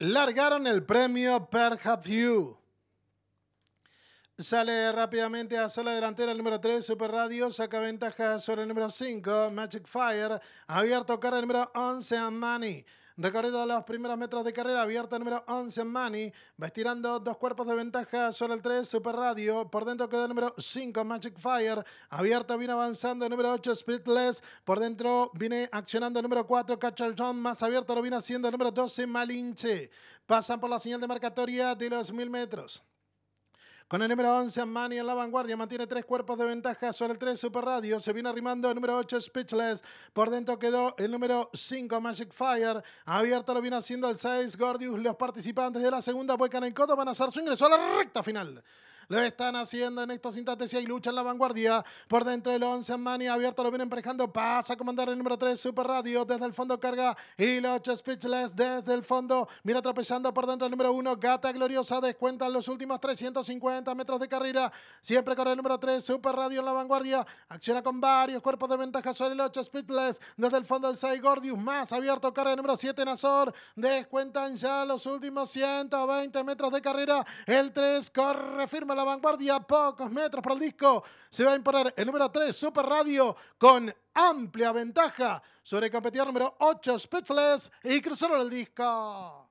largaron el premio Per You. Sale rápidamente a la delantera el número 3, Super Radio, saca ventaja sobre el número 5, Magic Fire, abierto cara el número 11, Money. Recorrido los primeros metros de carrera, abierto el número 11, Manny. Va estirando dos cuerpos de ventaja sobre el 3, Super Radio. Por dentro queda el número 5, Magic Fire. Abierto viene avanzando el número 8, Speedless. Por dentro viene accionando el número 4, Catcher John. Más abierto lo viene haciendo el número 12, Malinche. Pasan por la señal de marcatoria de los 1000 metros. Con el número 11, Manny en la vanguardia, mantiene tres cuerpos de ventaja sobre el 3 Super Radio. Se viene arrimando el número 8, Speechless. Por dentro quedó el número 5, Magic Fire. Abierto lo viene haciendo el 6, Gordius. Los participantes de la segunda vuelcan en Coto van a hacer su ingreso a la recta final lo están haciendo en estos instantes y hay lucha en la vanguardia. Por dentro el 11 Mani abierto, lo viene emparejando. Pasa a comandar el número 3, Super Radio, desde el fondo carga. Y el 8 Speechless desde el fondo. Mira atropellando por dentro el número 1, Gata Gloriosa. descuenta los últimos 350 metros de carrera. Siempre corre el número 3, Super Radio en la vanguardia. Acciona con varios cuerpos de ventaja sobre el 8 Speechless. Desde el fondo el 6, Gordius más abierto. Carga el número 7, Nazor. Descuentan ya los últimos 120 metros de carrera. El 3 corre firme la vanguardia, pocos metros para el disco. Se va a imponer el número 3, Super Radio, con amplia ventaja sobre el competidor número 8, Spitless y cruzaron el disco.